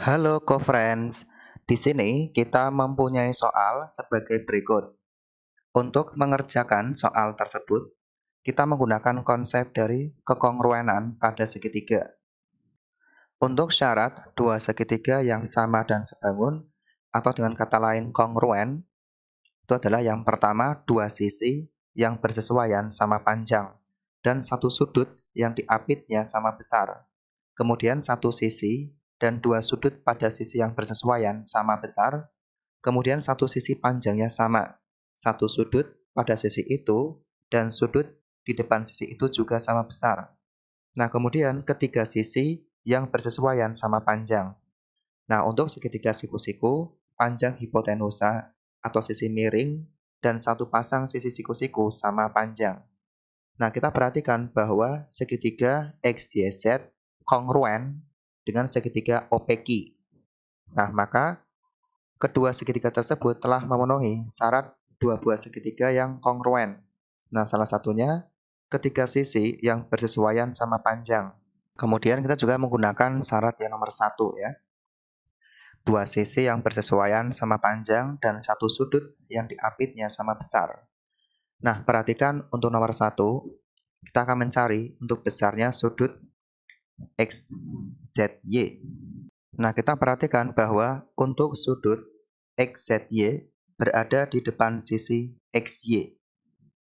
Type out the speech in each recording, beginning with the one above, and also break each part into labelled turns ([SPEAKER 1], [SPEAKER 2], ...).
[SPEAKER 1] Halo co-friends, di sini kita mempunyai soal sebagai berikut. Untuk mengerjakan soal tersebut, kita menggunakan konsep dari kekongruenan pada segitiga. Untuk syarat dua segitiga yang sama dan sebangun, atau dengan kata lain kongruen, itu adalah yang pertama dua sisi yang bersesuaian sama panjang, dan satu sudut yang diapitnya sama besar. Kemudian satu sisi dan dua sudut pada sisi yang bersesuaian sama besar, kemudian satu sisi panjangnya sama, satu sudut pada sisi itu, dan sudut di depan sisi itu juga sama besar. Nah, kemudian ketiga sisi yang bersesuaian sama panjang. Nah, untuk segitiga siku-siku, panjang hipotenusa atau sisi miring, dan satu pasang sisi siku-siku sama panjang. Nah, kita perhatikan bahwa segitiga XYZ kongruen dengan segitiga OPQ. Nah, maka kedua segitiga tersebut telah memenuhi syarat dua buah segitiga yang kongruen. Nah, salah satunya ketiga sisi yang bersesuaian sama panjang. Kemudian kita juga menggunakan syarat yang nomor satu ya. Dua sisi yang bersesuaian sama panjang dan satu sudut yang diapitnya sama besar. Nah, perhatikan untuk nomor satu, kita akan mencari untuk besarnya sudut X, Z, Y. Nah, kita perhatikan bahwa untuk sudut X, Z, Y berada di depan sisi X, Y.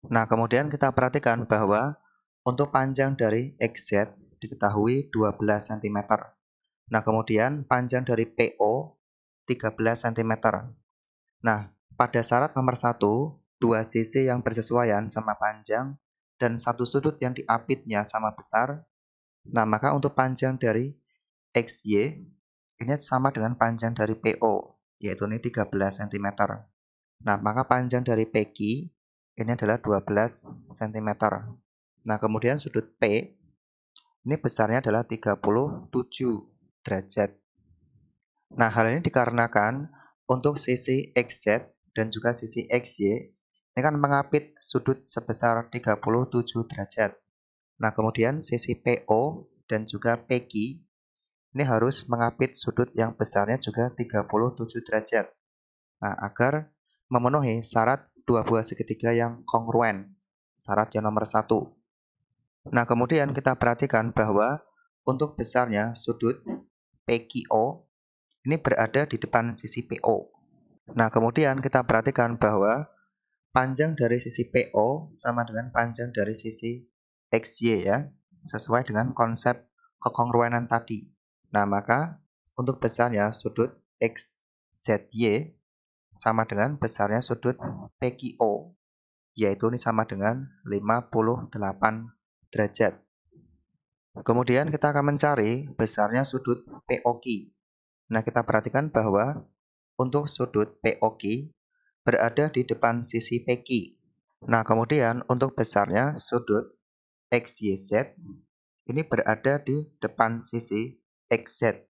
[SPEAKER 1] Nah, kemudian kita perhatikan bahwa untuk panjang dari XZ diketahui 12 cm. Nah, kemudian panjang dari PO 13 cm. Nah, pada syarat nomor 1, dua sisi yang bersesuaian sama panjang dan satu sudut yang diapitnya sama besar Nah, maka untuk panjang dari XY ini sama dengan panjang dari PO, yaitu ini 13 cm. Nah, maka panjang dari PQ ini adalah 12 cm. Nah, kemudian sudut P ini besarnya adalah 37 derajat. Nah, hal ini dikarenakan untuk sisi XZ dan juga sisi XY ini kan mengapit sudut sebesar 37 derajat. Nah, kemudian sisi PO dan juga PQ ini harus mengapit sudut yang besarnya juga 37 derajat. Nah, agar memenuhi syarat dua buah segitiga yang kongruen, syarat yang nomor satu. Nah, kemudian kita perhatikan bahwa untuk besarnya sudut PQO ini berada di depan sisi PO. Nah, kemudian kita perhatikan bahwa panjang dari sisi PO sama dengan panjang dari sisi XY ya, sesuai dengan konsep kekongruenan tadi. Nah, maka untuk besarnya sudut XZY sama dengan besarnya sudut PQO, yaitu ini sama dengan 58 derajat. Kemudian kita akan mencari besarnya sudut POQ. Nah, kita perhatikan bahwa untuk sudut POQ berada di depan sisi PQ. Nah, kemudian untuk besarnya sudut X, Y, Z ini berada di depan sisi X, Z.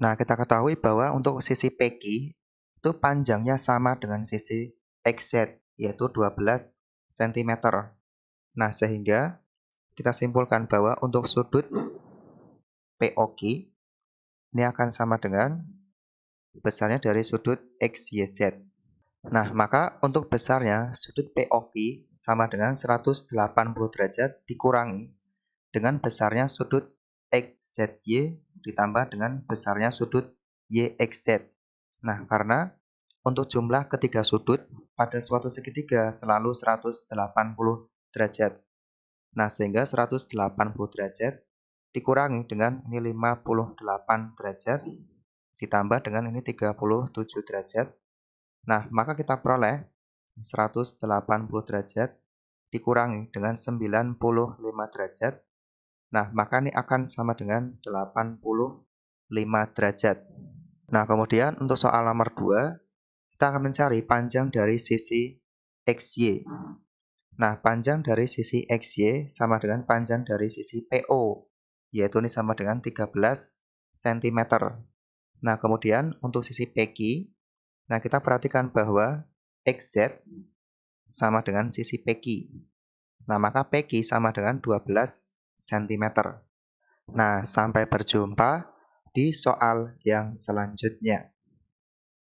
[SPEAKER 1] Nah, kita ketahui bahwa untuk sisi PQ itu panjangnya sama dengan sisi X, Z, yaitu 12 cm. Nah, sehingga kita simpulkan bahwa untuk sudut POQ ini akan sama dengan besarnya dari sudut X, Y, Z. Nah, maka untuk besarnya sudut POQ sama dengan 180 derajat dikurangi dengan besarnya sudut XZY ditambah dengan besarnya sudut YXZ. Nah, karena untuk jumlah ketiga sudut pada suatu segitiga selalu 180 derajat. Nah, sehingga 180 derajat dikurangi dengan ini 58 derajat ditambah dengan ini 37 derajat Nah, maka kita peroleh 180 derajat dikurangi dengan 95 derajat. Nah, maka ini akan sama dengan 85 derajat. Nah, kemudian untuk soal nomor 2, kita akan mencari panjang dari sisi XY. Nah, panjang dari sisi XY sama dengan panjang dari sisi PO, yaitu ini sama dengan 13 cm. Nah, kemudian untuk sisi PQ, Nah, kita perhatikan bahwa XZ sama dengan sisi PQ. Nah, maka PQ sama dengan 12 cm. Nah, sampai berjumpa di soal yang selanjutnya.